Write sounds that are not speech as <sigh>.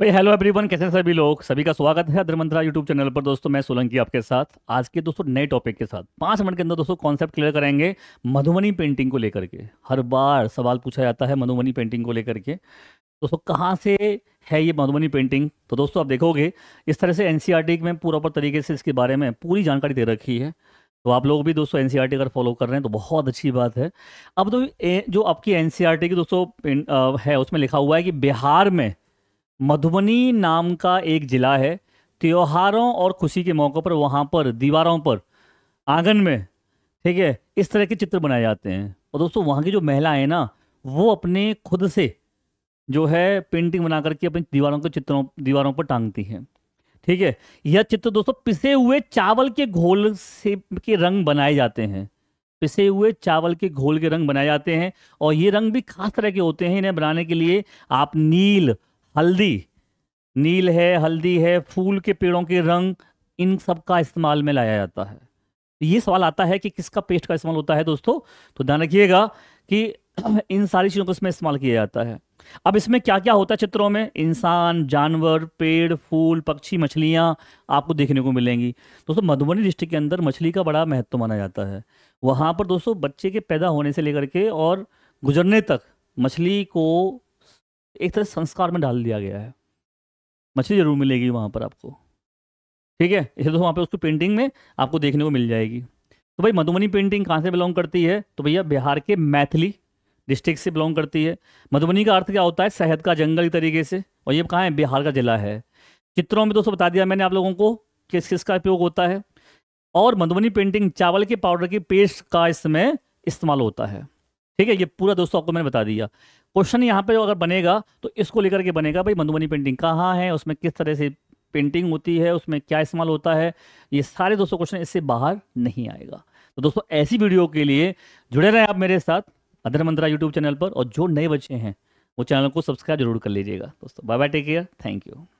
भाई hello everyone कैसे हैं सभी लोग सभी का स्वागत है अदरमंत्रा यूट्यूब चैनल पर दोस्तों मैं सोलंकी आपके साथ आज के दोस्तों नए टॉपिक के साथ पाँच मिनट के अंदर दोस्तों कॉन्सेप्ट क्लियर करेंगे मधुबनी पेंटिंग को लेकर के हर बार सवाल पूछा जाता है मधुबनी पेंटिंग को लेकर के दोस्तों कहाँ से है ये मधुबनी पेंटिंग तो दोस्तों आप देखोगे इस तरह से एन e में पूरा तरीके से इसके बारे में पूरी जानकारी दे रखी है तो आप लोग भी दोस्तों एन e अगर फॉलो कर रहे हैं तो बहुत अच्छी बात है अब तो ए, जो आपकी एन e की दोस्तों है उसमें लिखा हुआ है कि बिहार में मधुबनी नाम का एक ज़िला है त्योहारों और खुशी के मौक़ों पर वहाँ पर दीवारों पर आंगन में ठीक है इस तरह के चित्र बनाए जाते हैं और दोस्तों वहाँ की जो महिलाएं ना वो अपने खुद से जो है पेंटिंग बना करके अपनी दीवारों के चित्रों दीवारों पर टांगती हैं ठीक है यह चित्र दोस्तों पिसे हुए चावल के घोल से के रंग बनाए जाते हैं पिसे हुए चावल के घोल के रंग बनाए जाते हैं और ये रंग भी खास तरह के होते हैं इन्हें बनाने के लिए आप नील हल्दी नील है हल्दी है फूल के पेड़ों के रंग इन सब का इस्तेमाल में लाया जाता है ये सवाल आता है कि किसका पेस्ट का इस्तेमाल होता है दोस्तों तो ध्यान रखिएगा कि <clears throat> इन सारी चीज़ों को इसमें इस्तेमाल किया जाता है अब इसमें क्या क्या होता है चित्रों में इंसान जानवर पेड़ फूल पक्षी मछलियाँ आपको देखने को मिलेंगी दोस्तों मधुबनी डिस्ट्रिक्ट के अंदर मछली का बड़ा महत्व माना जाता है वहाँ पर दोस्तों बच्चे के पैदा होने से लेकर के और गुजरने तक मछली को एक तरह संस्कार में डाल दिया गया है मछली ज़रूर मिलेगी वहाँ पर आपको ठीक है इसलिए तो वहाँ पे उसको पेंटिंग में आपको देखने को मिल जाएगी तो भाई मधुबनी पेंटिंग कहाँ से बिलोंग करती है तो भैया बिहार के मैथिली डिस्ट्रिक्ट से बिलोंग करती है मधुबनी का अर्थ क्या होता है शहद का जंगल तरीके से और ये कहाँ है बिहार का ज़िला है चित्रों में दोस्तों बता दिया मैंने आप लोगों को किस किस का उपयोग होता है और मधुबनी पेंटिंग चावल के पाउडर की पेस्ट का इसमें इस्तेमाल होता है ठीक है ये पूरा दोस्तों आपको मैंने बता दिया क्वेश्चन यहाँ पे अगर बनेगा तो इसको लेकर के बनेगा भाई मधुबनी पेंटिंग कहाँ है उसमें किस तरह से पेंटिंग होती है उसमें क्या इस्तेमाल होता है ये सारे दोस्तों क्वेश्चन इससे बाहर नहीं आएगा तो दोस्तों ऐसी वीडियो के लिए जुड़े रहें आप मेरे साथ अधर मंत्रा यूट्यूब चैनल पर और जो नए बच्चे हैं वो चैनल को सब्सक्राइब जरूर कर लीजिएगा दोस्तों bye bye take care thank you